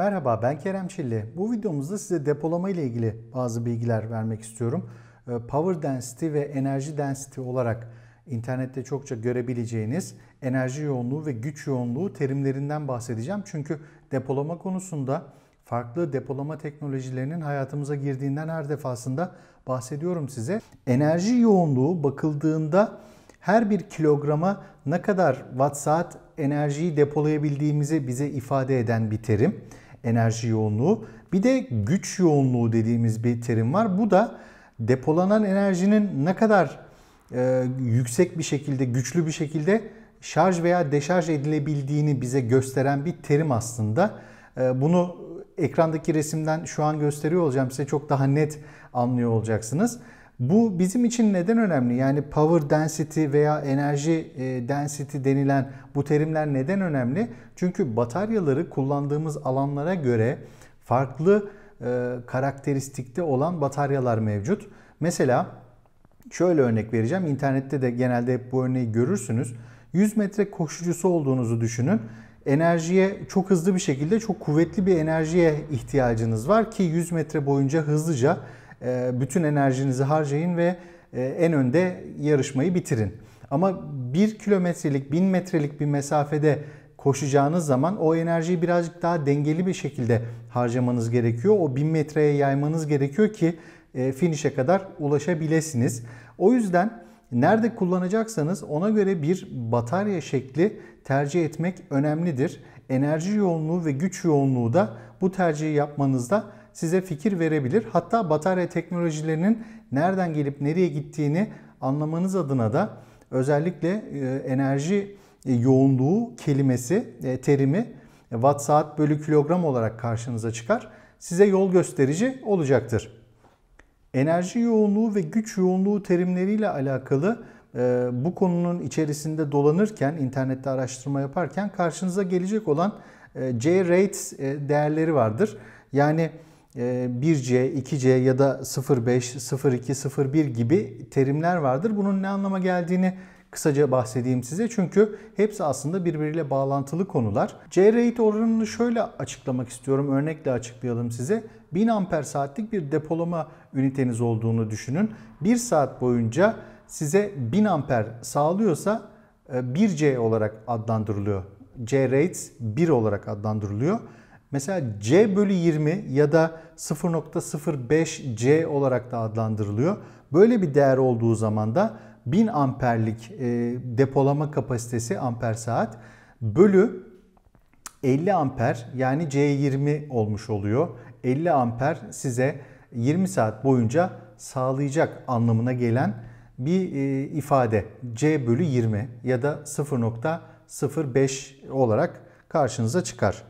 Merhaba ben Kerem Çilli. Bu videomuzda size depolama ile ilgili bazı bilgiler vermek istiyorum. Ee, power density ve enerji density olarak internette çokça görebileceğiniz enerji yoğunluğu ve güç yoğunluğu terimlerinden bahsedeceğim. Çünkü depolama konusunda farklı depolama teknolojilerinin hayatımıza girdiğinden her defasında bahsediyorum size. Enerji yoğunluğu bakıldığında her bir kilograma ne kadar watt saat enerjiyi depolayabildiğimizi bize ifade eden bir terim enerji yoğunluğu. Bir de güç yoğunluğu dediğimiz bir terim var. Bu da depolanan enerjinin ne kadar e, yüksek bir şekilde, güçlü bir şekilde şarj veya deşarj edilebildiğini bize gösteren bir terim aslında. E, bunu ekrandaki resimden şu an gösteriyor olacağım. Size çok daha net anlıyor olacaksınız. Bu bizim için neden önemli? Yani power density veya enerji e, density denilen bu terimler neden önemli? Çünkü bataryaları kullandığımız alanlara göre farklı e, karakteristikte olan bataryalar mevcut. Mesela şöyle örnek vereceğim. İnternette de genelde hep bu örneği görürsünüz. 100 metre koşucusu olduğunuzu düşünün. Enerjiye çok hızlı bir şekilde çok kuvvetli bir enerjiye ihtiyacınız var ki 100 metre boyunca hızlıca ee, bütün enerjinizi harcayın ve e, en önde yarışmayı bitirin. Ama 1 kilometrelik, 1000 metrelik bir mesafede koşacağınız zaman o enerjiyi birazcık daha dengeli bir şekilde harcamanız gerekiyor. O 1000 metreye yaymanız gerekiyor ki e, finish'e kadar ulaşabilesiniz. O yüzden nerede kullanacaksanız ona göre bir batarya şekli tercih etmek önemlidir. Enerji yoğunluğu ve güç yoğunluğu da bu tercihi yapmanızda size fikir verebilir. Hatta batarya teknolojilerinin nereden gelip nereye gittiğini anlamanız adına da özellikle e, enerji e, yoğunluğu kelimesi, e, terimi watt saat bölü kilogram olarak karşınıza çıkar. Size yol gösterici olacaktır. Enerji yoğunluğu ve güç yoğunluğu terimleriyle alakalı bu konunun içerisinde dolanırken, internette araştırma yaparken karşınıza gelecek olan J-rate değerleri vardır. Yani 1C, ee, 2C ya da 05, 02, 01 gibi terimler vardır. Bunun ne anlama geldiğini kısaca bahsedeyim size. Çünkü hepsi aslında birbiriyle bağlantılı konular. C-rate oranını şöyle açıklamak istiyorum. Örnekle açıklayalım size. 1000 amper saatlik bir depolama üniteniz olduğunu düşünün. 1 saat boyunca size 1000 amper sağlıyorsa 1C e, olarak adlandırılıyor. C-rate 1 olarak adlandırılıyor. Mesela C bölü 20 ya da 0.05 C olarak da adlandırılıyor. Böyle bir değer olduğu zaman da 1000 amperlik e, depolama kapasitesi amper saat bölü 50 amper yani C20 olmuş oluyor. 50 amper size 20 saat boyunca sağlayacak anlamına gelen bir e, ifade. C bölü 20 ya da 0.05 olarak karşınıza çıkar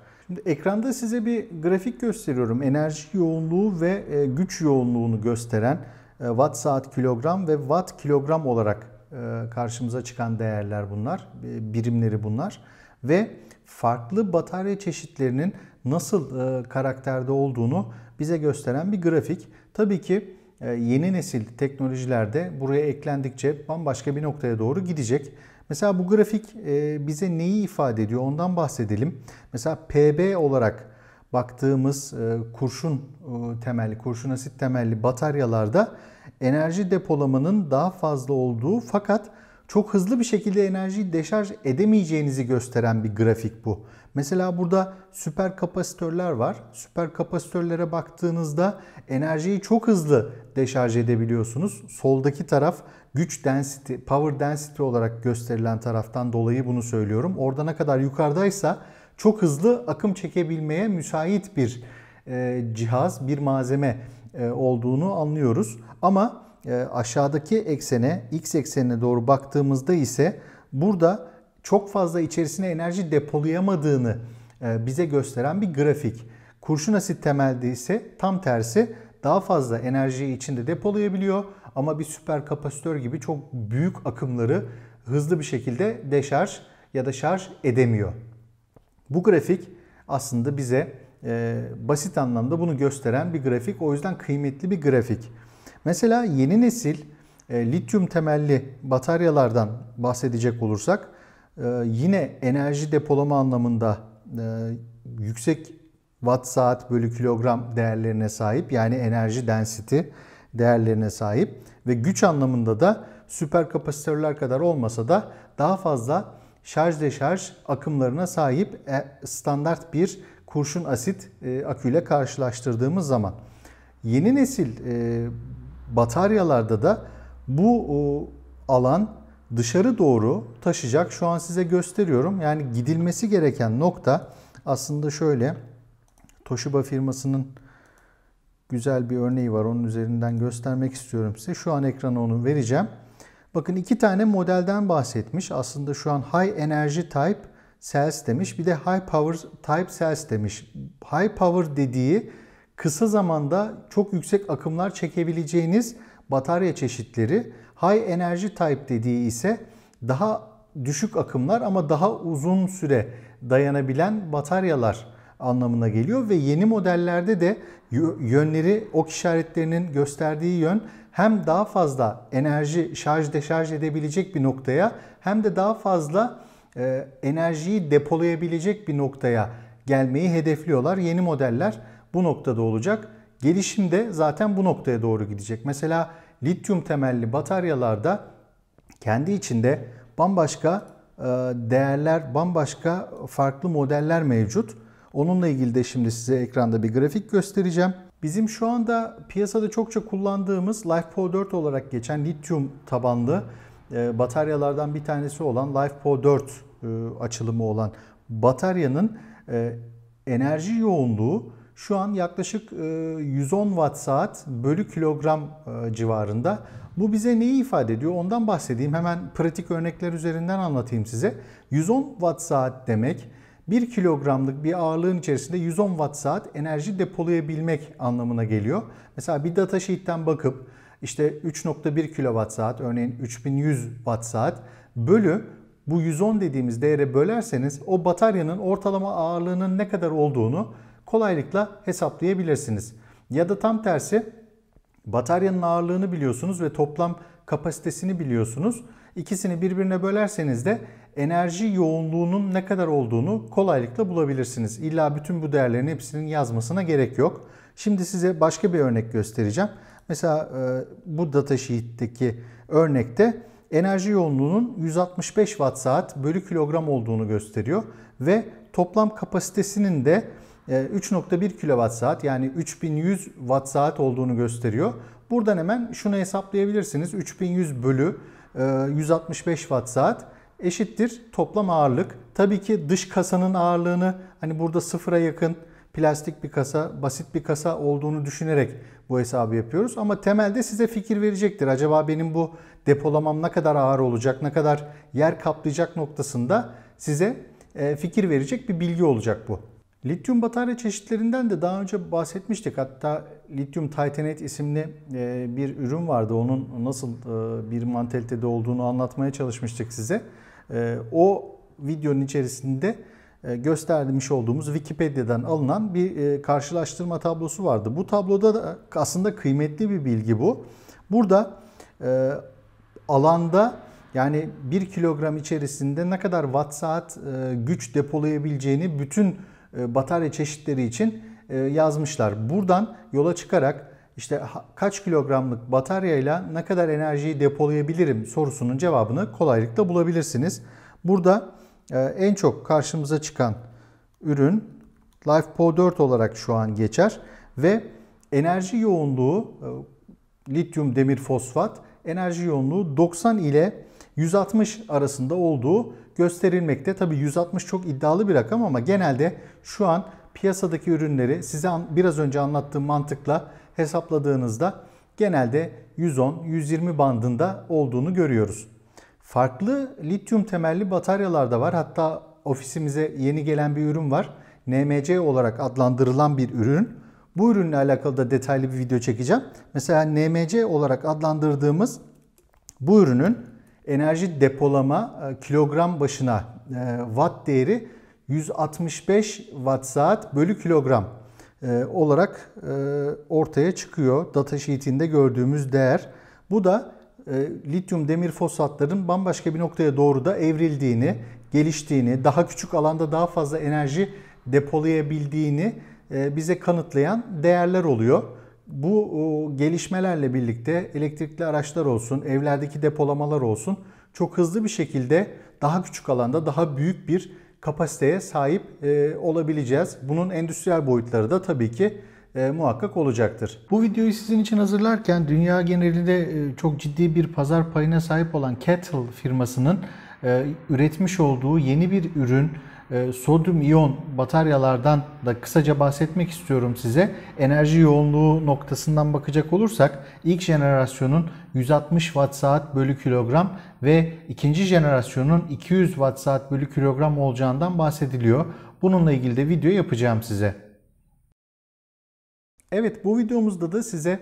ekranda size bir grafik gösteriyorum. Enerji yoğunluğu ve e, güç yoğunluğunu gösteren e, watt saat kilogram ve watt kilogram olarak e, karşımıza çıkan değerler bunlar. Birimleri bunlar. Ve farklı batarya çeşitlerinin nasıl karakterde olduğunu bize gösteren bir grafik. Tabii ki yeni nesil teknolojilerde buraya eklendikçe bambaşka bir noktaya doğru gidecek. Mesela bu grafik e, bize neyi ifade ediyor ondan bahsedelim. Mesela PB olarak baktığımız e, kurşun e, temelli, kurşun asit temelli bataryalarda enerji depolamanın daha fazla olduğu fakat çok hızlı bir şekilde enerjiyi deşarj edemeyeceğinizi gösteren bir grafik bu. Mesela burada süper kapasitörler var. Süper kapasitörlere baktığınızda enerjiyi çok hızlı deşarj edebiliyorsunuz. Soldaki taraf güç density, power density olarak gösterilen taraftan dolayı bunu söylüyorum. Orada ne kadar yukarıdaysa çok hızlı akım çekebilmeye müsait bir e, cihaz, bir malzeme e, olduğunu anlıyoruz. Ama e, aşağıdaki eksene, x eksenine doğru baktığımızda ise burada çok fazla içerisine enerji depolayamadığını e, bize gösteren bir grafik. Kurşun asit temelde ise tam tersi daha fazla enerjiyi içinde depolayabiliyor ama bir süper kapasitör gibi çok büyük akımları hızlı bir şekilde deşarj ya da şarj edemiyor. Bu grafik aslında bize e, basit anlamda bunu gösteren bir grafik. O yüzden kıymetli bir grafik. Mesela yeni nesil e, lityum temelli bataryalardan bahsedecek olursak ee, yine enerji depolama anlamında e, yüksek watt saat bölü kilogram değerlerine sahip yani enerji density değerlerine sahip ve güç anlamında da süper kapasitörler kadar olmasa da daha fazla şarj deşarj akımlarına sahip e, standart bir kurşun asit e, aküyle karşılaştırdığımız zaman. Yeni nesil bataryalarda da bu alan dışarı doğru taşıyacak. Şu an size gösteriyorum. Yani gidilmesi gereken nokta aslında şöyle. Toshiba firmasının güzel bir örneği var. Onun üzerinden göstermek istiyorum size. Şu an ekrana onu vereceğim. Bakın iki tane modelden bahsetmiş. Aslında şu an High Energy Type Cells demiş. Bir de High Power Type Cells demiş. High Power dediği kısa zamanda çok yüksek akımlar çekebileceğiniz batarya çeşitleri. High enerji type dediği ise daha düşük akımlar ama daha uzun süre dayanabilen bataryalar anlamına geliyor ve yeni modellerde de yönleri ok işaretlerinin gösterdiği yön hem daha fazla enerji şarj deşarj edebilecek bir noktaya hem de daha fazla e, enerjiyi depolayabilecek bir noktaya gelmeyi hedefliyorlar. Yeni modeller bu noktada olacak. Gelişim de zaten bu noktaya doğru gidecek. Mesela lityum temelli bataryalarda kendi içinde bambaşka e, değerler, bambaşka farklı modeller mevcut. Onunla ilgili de şimdi size ekranda bir grafik göstereceğim. Bizim şu anda piyasada çokça kullandığımız LifePo 4 olarak geçen lityum tabanlı e, bataryalardan bir tanesi olan LifePo 4 e, açılımı olan bataryanın enerji yoğunluğu şu an yaklaşık 110 e, watt saat bölü kilogram e, civarında. Bu bize neyi ifade ediyor? Ondan bahsedeyim. Hemen pratik örnekler üzerinden anlatayım size. 110 watt saat demek 1 kilogramlık bir ağırlığın içerisinde 110 watt saat enerji depolayabilmek anlamına geliyor. Mesela bir data sheet'ten bakıp işte 3.1 kilowatt saat örneğin 3100 watt saat bölü bu 110 dediğimiz değere bölerseniz o bataryanın ortalama ağırlığının ne kadar olduğunu kolaylıkla hesaplayabilirsiniz. Ya da tam tersi bataryanın ağırlığını biliyorsunuz ve toplam kapasitesini biliyorsunuz. İkisini birbirine bölerseniz de enerji yoğunluğunun ne kadar olduğunu kolaylıkla bulabilirsiniz. İlla bütün bu değerlerin hepsinin yazmasına gerek yok. Şimdi size başka bir örnek göstereceğim. Mesela e, bu datasheet'teki örnekte enerji yoğunluğunun 165 watt saat bölü kilogram olduğunu gösteriyor ve toplam kapasitesinin de 3.1 ee, kilowatt saat yani 3100 watt saat olduğunu gösteriyor. Buradan hemen şunu hesaplayabilirsiniz. 3100 bölü 165 e, watt saat eşittir toplam ağırlık. Tabii ki dış kasanın ağırlığını hani burada sıfıra yakın plastik bir kasa, basit bir kasa olduğunu düşünerek bu hesabı yapıyoruz. Ama temelde size fikir verecektir. Acaba benim bu depolamam ne kadar ağır olacak, ne kadar yer kaplayacak noktasında size e, fikir verecek bir bilgi olacak bu. Lityum batarya çeşitlerinden de daha önce bahsetmiştik. Hatta lityum titanate isimli e, bir ürün vardı. Onun nasıl e, bir mantalitede olduğunu anlatmaya çalışmıştık size. E, o videonun içerisinde göstermiş olduğumuz Wikipedia'dan alınan bir karşılaştırma tablosu vardı. Bu tabloda da aslında kıymetli bir bilgi bu. Burada alanda yani 1 kilogram içerisinde ne kadar watt saat güç depolayabileceğini bütün e, batarya çeşitleri için e, yazmışlar. Buradan yola çıkarak işte kaç kilogramlık bataryayla ne kadar enerjiyi depolayabilirim sorusunun cevabını kolaylıkla bulabilirsiniz. Burada e, en çok karşımıza çıkan ürün LifePo 4 olarak şu an geçer ve enerji yoğunluğu lityum demir fosfat enerji yoğunluğu 90 ile 160 arasında olduğu gösterilmekte. Tabi 160 çok iddialı bir rakam ama genelde şu an piyasadaki ürünleri size biraz önce anlattığım mantıkla hesapladığınızda genelde 110-120 bandında olduğunu görüyoruz. Farklı lityum temelli bataryalar da var. Hatta ofisimize yeni gelen bir ürün var. NMC olarak adlandırılan bir ürün. Bu ürünle alakalı da detaylı bir video çekeceğim. Mesela NMC olarak adlandırdığımız bu ürünün enerji depolama e, kilogram başına e, watt değeri 165 watt saat bölü kilogram e, olarak ortaya çıkıyor. Data sheet'inde gördüğümüz değer. Bu da lityum demir fosfatların bambaşka bir noktaya doğru da evrildiğini, geliştiğini, daha küçük alanda daha fazla enerji depolayabildiğini bize kanıtlayan değerler oluyor. Bu gelişmelerle birlikte elektrikli araçlar olsun, evlerdeki depolamalar olsun çok hızlı bir şekilde daha küçük alanda daha büyük bir kapasiteye sahip e, olabileceğiz. Bunun endüstriyel boyutları da tabii ki e, muhakkak olacaktır. Bu videoyu sizin için hazırlarken dünya genelinde e, çok ciddi bir pazar payına sahip olan Kettle firmasının üretmiş olduğu yeni bir ürün e, sodyum iyon bataryalardan da kısaca bahsetmek istiyorum size. Enerji yoğunluğu noktasından bakacak olursak ilk jenerasyonun 160 watt saat bölü kilogram ve ikinci jenerasyonun 200 watt saat bölü kilogram olacağından bahsediliyor. Bununla ilgili de video yapacağım size. Evet bu videomuzda da size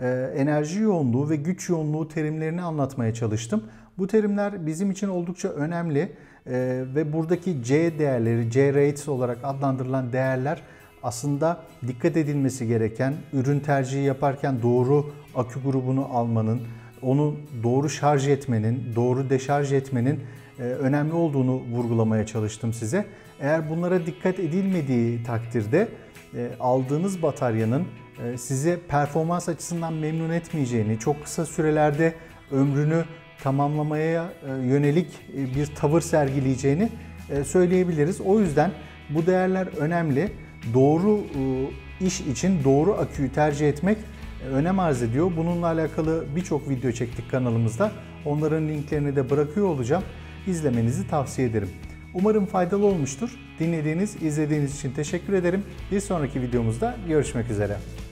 e, enerji yoğunluğu ve güç yoğunluğu terimlerini anlatmaya çalıştım. Bu terimler bizim için oldukça önemli ee, ve buradaki C değerleri, C rates olarak adlandırılan değerler aslında dikkat edilmesi gereken, ürün tercihi yaparken doğru akü grubunu almanın, onu doğru şarj etmenin, doğru deşarj etmenin e, önemli olduğunu vurgulamaya çalıştım size. Eğer bunlara dikkat edilmediği takdirde e, aldığınız bataryanın e, size performans açısından memnun etmeyeceğini, çok kısa sürelerde ömrünü tamamlamaya e, yönelik e, bir tavır sergileyeceğini e, söyleyebiliriz. O yüzden bu değerler önemli. Doğru iş için doğru aküyü tercih etmek önem arz ediyor. Bununla alakalı birçok video çektik kanalımızda. Onların linklerini de bırakıyor olacağım. İzlemenizi tavsiye ederim. Umarım faydalı olmuştur. Dinlediğiniz, izlediğiniz için teşekkür ederim. Bir sonraki videomuzda görüşmek üzere.